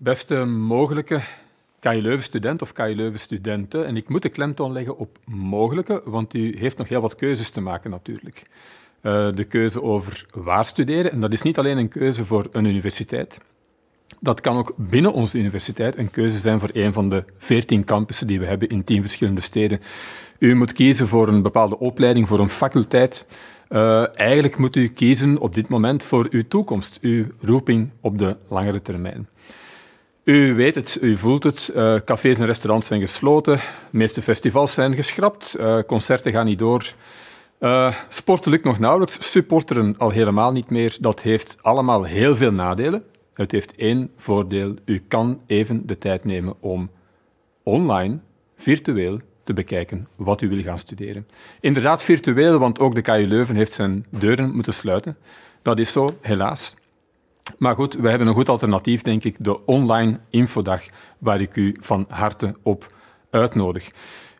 Beste mogelijke KU student of KU Leuven studenten. En ik moet de klemtoon leggen op mogelijke, want u heeft nog heel wat keuzes te maken natuurlijk. Eh, de keuze over waar studeren, en dat is niet alleen een keuze voor een universiteit. Dat kan ook binnen onze universiteit een keuze zijn voor een van de veertien campussen die we hebben in tien verschillende steden. U moet kiezen voor een bepaalde opleiding, voor een faculteit. Eh, eigenlijk moet u kiezen op dit moment voor uw toekomst, uw roeping op de langere termijn. U weet het, u voelt het. Eh, cafés en restaurants zijn gesloten. De meeste festivals zijn geschrapt. Eh, concerten gaan niet door. Uh, lukt nog nauwelijks. Supporteren al helemaal niet meer. Dat heeft allemaal heel veel nadelen. Het heeft één voordeel. U kan even de tijd nemen om online, virtueel, te bekijken wat u wil gaan studeren. Inderdaad, virtueel, want ook de KU Leuven heeft zijn deuren moeten sluiten. Dat is zo, helaas. Maar goed, we hebben een goed alternatief, denk ik, de online infodag, waar ik u van harte op uitnodig.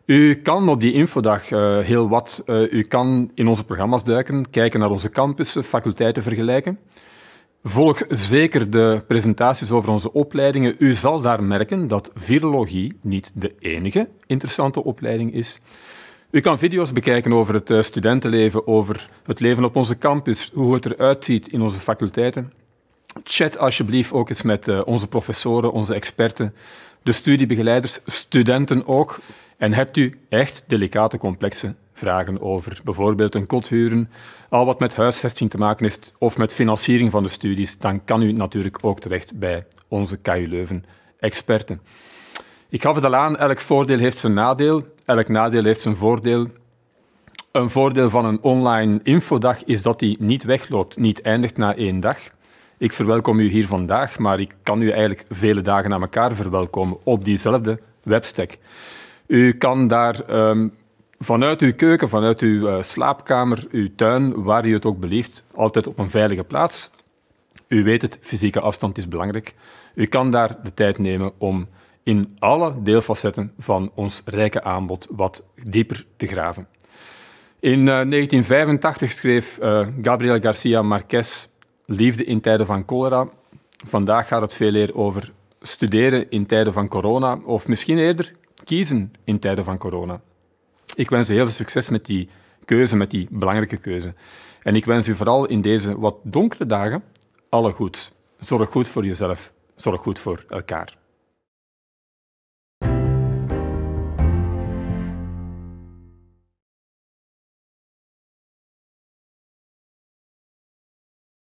U kan op die infodag eh, heel wat. Uh, u kan in onze programma's duiken, kijken naar onze campussen, faculteiten vergelijken. Volg zeker de presentaties over onze opleidingen. U zal daar merken dat virologie niet de enige interessante opleiding is. U kan video's bekijken over het eh, studentenleven, over het leven op onze campus, hoe het eruit ziet in onze faculteiten. Chat alsjeblieft ook eens met eh, onze professoren, onze experten, de studiebegeleiders, studenten ook. En hebt u echt delicate, complexe vragen over bijvoorbeeld een kot huren, al wat met huisvesting te maken heeft of met financiering van de studies, dan kan u natuurlijk ook terecht bij onze KU Leuven experten. Ik gaf het al aan, elk voordeel heeft zijn nadeel, elk nadeel heeft zijn voordeel. Een voordeel van een online infodag is dat die niet wegloopt, niet eindigt na één dag ik verwelkom u hier vandaag, maar ik kan u eigenlijk vele dagen na elkaar verwelkomen op diezelfde webstack. U kan daar ehm, vanuit uw keuken, vanuit uw eh, slaapkamer, uw tuin, waar u het ook beleeft, altijd op een veilige plaats. U weet het, fysieke afstand is belangrijk. U kan daar de tijd nemen om in alle deelfacetten van ons rijke aanbod wat dieper te graven. In eh, 1985 schreef eh, Gabriel Garcia Marquez liefde in tijden van cholera. Vandaag gaat het veel eer over studeren in tijden van corona, of misschien eerder kiezen in tijden van corona. Ik wens u heel veel succes met die keuze, met die belangrijke keuze. En ik wens u vooral in deze wat donkere dagen alle goeds. Zorg goed voor jezelf, zorg goed voor elkaar.